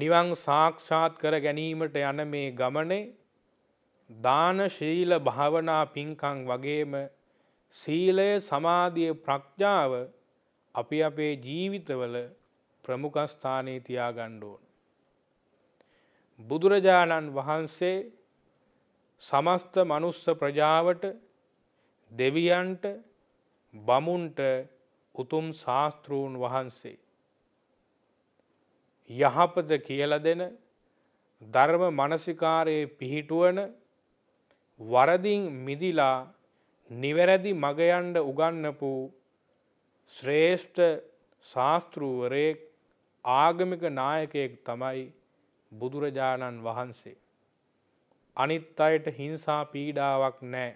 නිවන් සාක්ෂාත් කර ගැනීමට යන මේ ගමනේ දාන ශීල භාවනා පින්කම් වගේම සීලය සමාධිය ප්‍රඥාව අපි අපේ ජීවිතවල ප්‍රමුඛස්ථානයේ තියාගන්න ඕන. බුදුරජාණන් වහන්සේ සමස්ත මනුස්ස ප්‍රජාවට දෙවියන්ට බමුන්ට උතුම් ශාස්තෘූන් වහන්සේ. යහපත කියල දෙන ධර්ම මනසිකාරයේ පිහිටුවන වරදිින් මිදිලා නිවැරදි මගයන්ඩ උගන්නපු ශ්‍රේෂ්ඨ ශාස්තෘුවරයෙක් ආගමික නායකයෙක් තමයි බුදුරජාණන් වහන්සේ. අනිත් අයට හිංසා පීඩාවක් නෑ.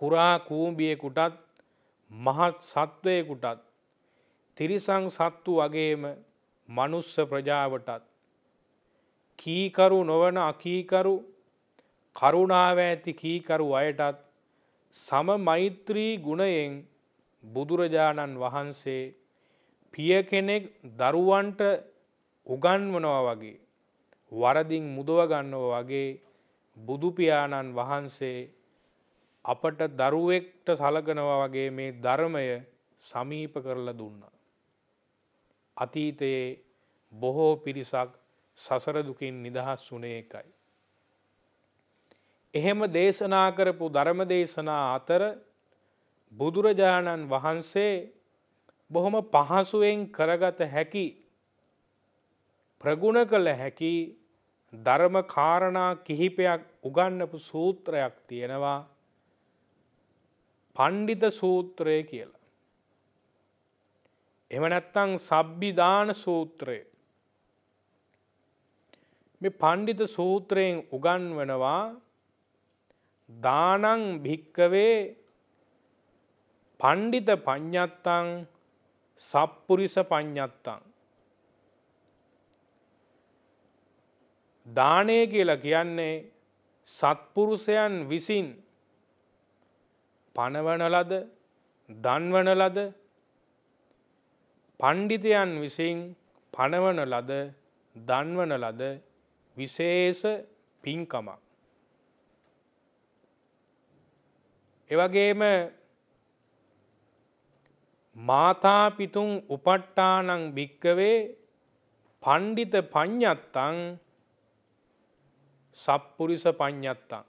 කුරා කූම්බියෙකුටත් මහත් සත්වයකුටත් තිරිසං සත්තු වගේම මනුස්ස ප්‍රජාවටත් කීකරු නොවන අකීකරු කරුණාව ඇති කීකරු අයටත් සම මෛත්‍රී ගුණයෙන් බුදුරජාණන් වහන්සේ පිය කෙනෙක් දරුවන්ට උගන්වනවා වගේ වරදිින් මුදවගන්නව වගේ බුදුපියාණන් වහන්සේ අපට දරුවෙක්ට සලකනවා වගේ මේ ධර්මය සමීප කරලා දුන්න. අතීතයේ බොහෝ පිරිසක් සසරදුකින් නිදහස් වුනේ එකයි. එහෙම දේශනා කරපු ධර්ම දේශනා අතර බුදුරජාණන් වහන්සේ බොහොම පහසුවෙන් කරගත හැකි ප්‍රගුණ කළ හැකි ධර්ම කාරණා කිහිපයක් උගන්නපු සූත්‍රයක් තියෙනවා පණ්ඩිත සූත්‍රය කියලා. එමනැත්තං සබ්බිධාන සූත්‍රය මේ පණ්ඩිත සූත්‍රයෙන් උගන්වනවා දානං භික්කවේ පණ්ඩිත පඤ්ඥත්තං සප්පුරිස පඤ්ඥත්තං. දානය කියලා කියන්නේ සත්පුරුෂයන් විසින් පනවනලද දන්වනලද පණ්ඩිතයන් විසින් පනවනලද දන්වනලද විශේෂ පින්කමක්. එවගේම මාතාපිතුන් උපට්ටානං භික්කවේ පණ්ඩිත ප්ඥත්තං සප්පුරිස ප්ඥත්තං.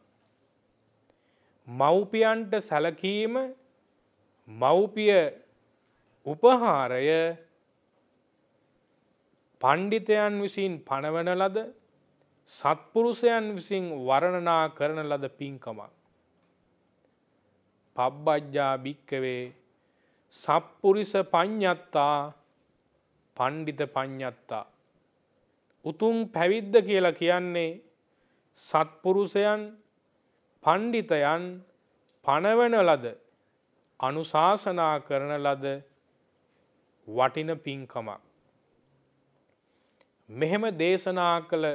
මව්පියන්ට සැලකීම මව්පිය උපහාරය පණ්ඩිතයන් විසින් පණවන ලද සත්පුරුෂයන් විසින් වරණනා කරන ලද පින්කමක්. පබ්බජ්ජා භික්කවේ සප්පුරිස ප්ඥත්තා පණ්ඩිත ප්ඥත්තා. උතුම් පැවිද්ද කියලා කියන්නේ සත්පුරුෂයන් පණ්ඩිතයන් පණවන ලද අනුශාසනා කරන ලද වටින පින්කමක්. මෙහෙම දේශනා කළ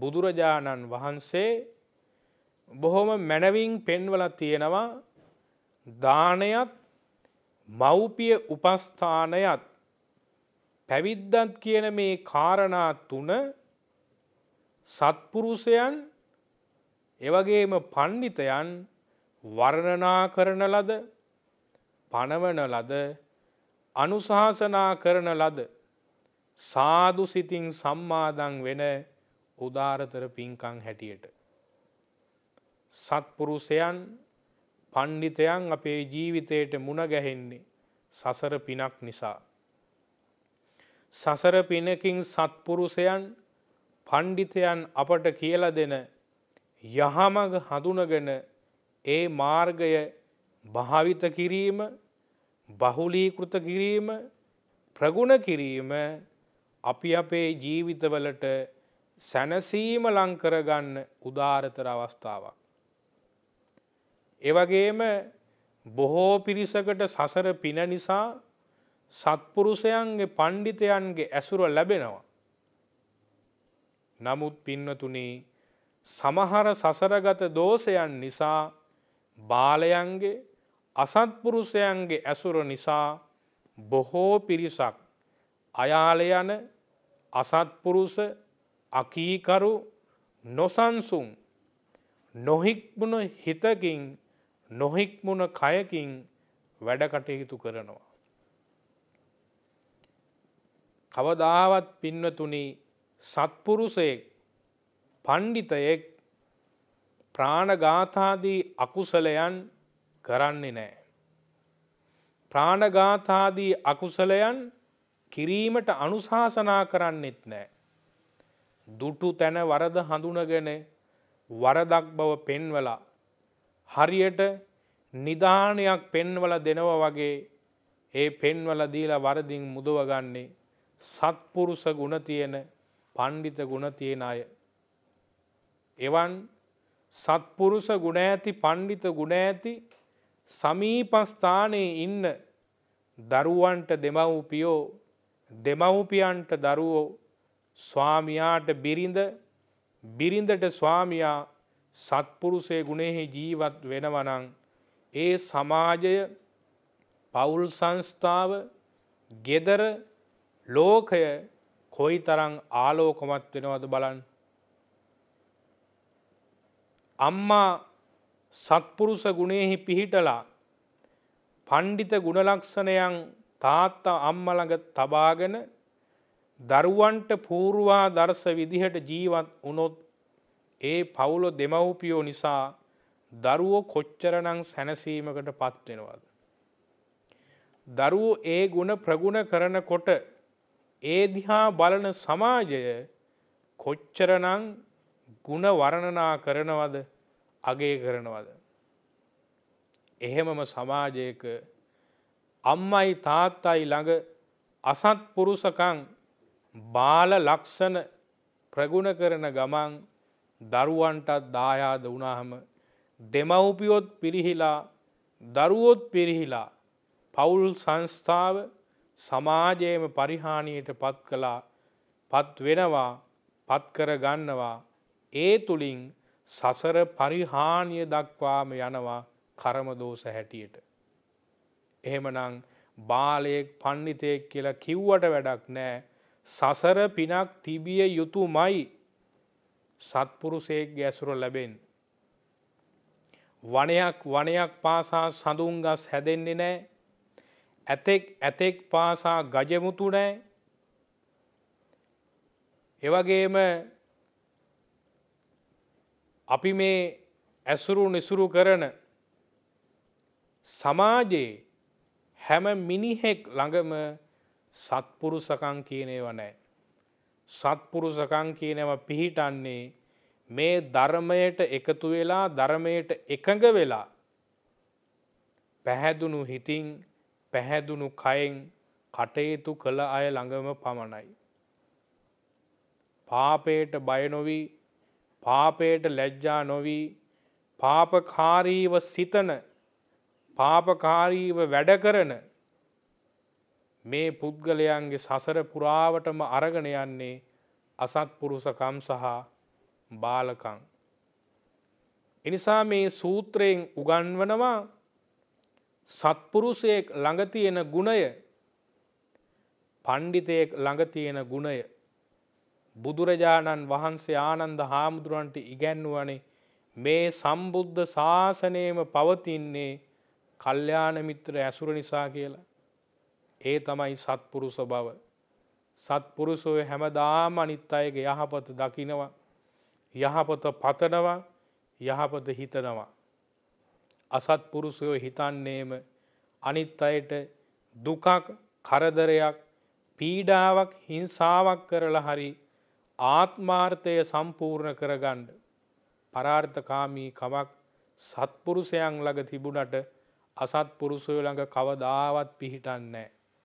බුදුරජාණන් වහන්සේ බොහොම මැනවින් පෙන්වල තියෙනවා දානයත් මව්පිය උපස්ථානයත් පැවිද්දත් කියන මේ කාරණා තුන සත්පුරුෂයන් එවගේම පණ්ඩිතයන් වර්ණනා කරන ලද පනවන ලද අනුශාසනා කරන ලද සාදු සිතින් සම්මාදන් වෙන උදාරතර පින්කං හැටියට. සත්පුරුසයන් පණ්ඩිතයන් අපේ ජීවිතයට මුණ ගැහෙන්නේ සසර පිනක් නිසා. සසර පිනකින් සත්පුරුසයන් පණ්ඩිතයන් අපට කියල දෙන යහමග හඳුනගෙන ඒ මාර්ගය භාවිත කිරීම බහුලීකෘත කිරීම ප්‍රගුණ කිරීම අපි අපේ ජීවිතවලට සැනසීම ලංකරගන්න උදාරතර අවස්ථාවක්. එවගේම බොහෝ පිරිසකට සසර පින නිසා සත්පුරුෂයන්ගේ පණ්ඩිතයන්ගේ ඇසුර ලැබෙනවා. නමුත් පින්නතුනේ සමහර සසරගත දෝෂයන් නිසා බාලයන්ගේ අසත්පුරුෂයන්ගේ ඇසුර නිසා බොහෝ පිරිසක් අයාල යන අසත්පුරුෂ අකීකරු නොසන්සුම් නොහික්මුණ හිතකින් නොහික්මුණ කයකින් වැඩකටයුතු කරනවා. කවදාවත් පින්වතුනි සත්පුරුසයෙක් පණ්ඩිතයෙක් ප්‍රාණගාථාදී අකුසලයන් කරන්නේ නෑ. ප්‍රාණගාථාදී අකුසලයන් කිරීමට අනුශාසනා කරන්නෙත් නෑ. දුටු තැන වරද හඳුනගෙන වරදක් බව පෙන්වලා. හරියට නිධානයක් පෙන්වල දෙනව වගේ ඒ පෙන්වල දීලා වරදිින් මුදවගන්නේ සත්පුරුස ගුණ තියෙන පණ්ඩිත ගුණ තියෙන අය. එවන් සත්පුරුස ගුණ ඇති පණ්ඩිත ගුණ ඇති සමීපස්ථානයේ ඉන්න දරුවන්ට දෙමව්පියෝ දෙමව්පියන්ට දරුවෝ ස්වාමියාට බිරිඳ බිරිඳට ස්වාමියා සත්පුරුසේ ගුණෙහි ජීවත් වෙනවනං ඒ සමාජය පවුල් සංස්ථාව ගෙදර ලෝකය කොයි තරං ආලෝකොමත් වෙනවද බලන්. අම්මා සත්පුරුස ගුණෙහි පිහිටලා පණ්ඩිත ගුණලක්ෂණයන් තාත්තා අම්මළඟ තබාගෙන දරුවන්ට පූර්වා දර්ස විදිහට ජීවත් වනොත් ඒ පවුලො දෙමව්පියෝ නිසා දරුවෝ කොච්චරනං සැනසීමකට පත්වෙනවද. දරුවෝ ඒ ගුණ ප්‍රගුණ කරනකොට ඒ දිහා බලන සමාජය කොච්චරනං ගුණ වරණනා කරනවද අගේ කරනවද. එහෙමම සමාජයක අම්මයි තාත්තයි ළඟ අසත් පුරුසකං බාල ලක්ෂණ ප්‍රගුණ කරන ගමන් දරුවන්ටත් දායාද වනාහම දෙමව්පියොත් පිරිහිලා දරුවොත් පිරිහිලා පවුල් සංස්ථාව සමාජයම පරිහානියට පත් කලා පත් වෙනවා පත්කර ගන්නවා ඒ තුළින් සසර පරිහානිය දක්වාම යනවා කරමදෝස හැටියට. එහෙමනං බාලයෙක් පණ්ඩිතයෙක් කියලා කිව්වට වැඩක් නෑ සසර පිනක් තිබිය යුතුමයි සත්පුරුසයෙක් ගැසුර ලැබෙන්. වනයක් වනයක් පාසා සඳුන්ගස් හැදෙන්නේ නෑ ඇතෙක් ඇතෙක් පාසා ගජමුතු නෑ එවගේම අපි මේ ඇසුරු නිසුරු කරන සමාජයේ හැම මිනිහෙක් ළඟම සත්පුරුසකං කියනේව නෑ. සත්පුරුසකං කියනව පිහිටන්නේ මේ ධර්මයට එකතු වෙලා ධර්මයට එකඟ වෙලා පැහැදුණු හිතින් පැහැදුණු කයෙන් කටයුතු කළ අය ළඟම පමණයි. පාපයට බයනොවී පාපයට ලැජ්ජා නොවී පාපකාරීව සිතන පාපකාරීව වැඩ කරන මේ පුද්ගලයන්ගේ සසර පුරාවටම අරගෙන යන්නේ අසත්පුරුසකම් සහ බාලකං. එනිසා මේ සූත්‍රයෙන් උගන්වනවා සත්පුරුෂයෙක් ළඟතියෙන ගුණය පණ්ඩිතයෙක් ළඟතියෙන ගුණය බුදුරජාණන් වහන්සේ ආනන්ද හාමුදුරුවන්ට ඉගැන්වුවනේ මේ සම්බුද්ධ ශාසනයම පවතින්නේ කල්්‍යාන මිත්‍ර ඇසුර නිසා කියලා. ඒ තමයි සත්පුරුෂ බව. සත්පුරුෂය හැමදාම අනිත් අයගේ යහපත දකිනවා. යහපත පතනවා යහපත හිතනවා. අසත්පුරුෂයෝ හිතන්නේම අනිත් අයට දුකක් කරදරයක් පීඩාවක් හිංසාවක් කරලා හරි ආත්මාර්ථය සම්පූර්ණ කරගණ්ඩ. පරාර්ථකාමී කමක් සත්පුරුෂයන් ළඟ තිබුණට අසත්පුරුෂය ළඟ කවදාවත් පිහිටන්නෑ.